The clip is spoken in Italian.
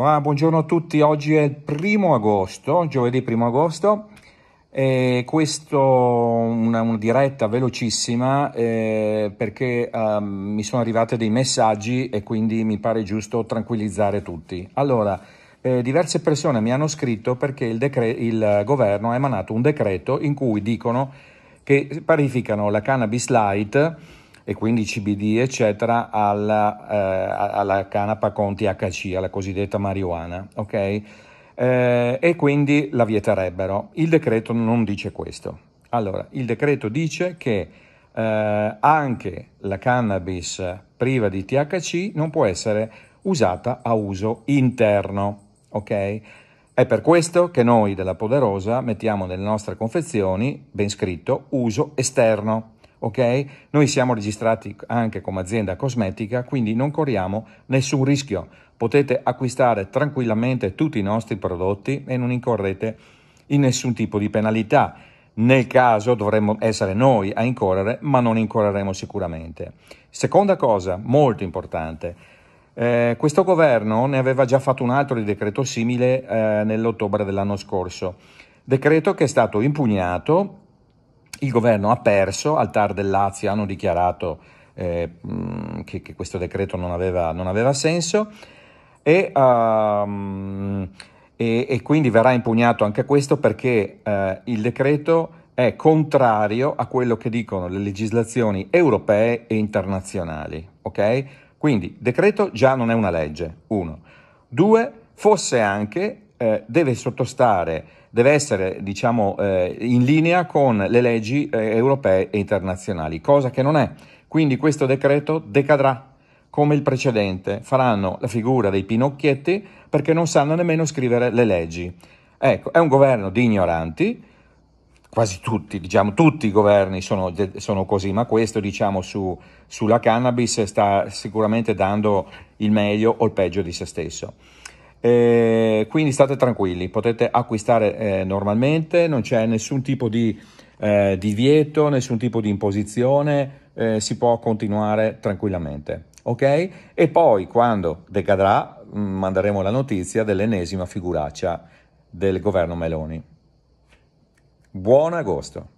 Buongiorno a tutti, oggi è il primo agosto, giovedì primo agosto e questo una, una diretta velocissima eh, perché eh, mi sono arrivati dei messaggi e quindi mi pare giusto tranquillizzare tutti. Allora, eh, diverse persone mi hanno scritto perché il, decre- il governo ha emanato un decreto in cui dicono che parificano la cannabis light e quindi CBD eccetera alla, eh, alla canapa con THC, alla cosiddetta marijuana, ok? Eh, e quindi la vieterebbero. Il decreto non dice questo. Allora, il decreto dice che eh, anche la cannabis priva di THC non può essere usata a uso interno, ok? È per questo che noi della Poderosa mettiamo nelle nostre confezioni ben scritto uso esterno ok? Noi siamo registrati anche come azienda cosmetica, quindi non corriamo nessun rischio. Potete acquistare tranquillamente tutti i nostri prodotti e non incorrete in nessun tipo di penalità. Nel caso dovremmo essere noi a incorrere, ma non incorreremo sicuramente. Seconda cosa molto importante, eh, questo governo ne aveva già fatto un altro di decreto simile eh, nell'ottobre dell'anno scorso, decreto che è stato impugnato il governo ha perso, al TAR del Lazio hanno dichiarato eh, che, che, questo decreto non aveva, non aveva senso e, um, e, e, quindi verrà impugnato anche questo perché eh, il decreto è contrario a quello che dicono le legislazioni europee e internazionali. Okay? Quindi decreto già non è una legge, uno. Due, fosse anche eh, deve sottostare, deve essere diciamo, eh, in linea con le leggi eh, europee e internazionali, cosa che non è. Quindi questo decreto decadrà come il precedente, faranno la figura dei pinocchietti perché non sanno nemmeno scrivere le leggi. Ecco, è un governo di ignoranti, quasi tutti, diciamo tutti i governi sono, sono così, ma questo diciamo su, sulla cannabis sta sicuramente dando il meglio o il peggio di se stesso. Eh, quindi state tranquilli, potete acquistare eh, normalmente, non c'è nessun tipo di eh, divieto, nessun tipo di imposizione, eh, si può continuare tranquillamente. Ok? E poi quando decadrà mm, manderemo la notizia dell'ennesima figuraccia del governo Meloni. Buon agosto!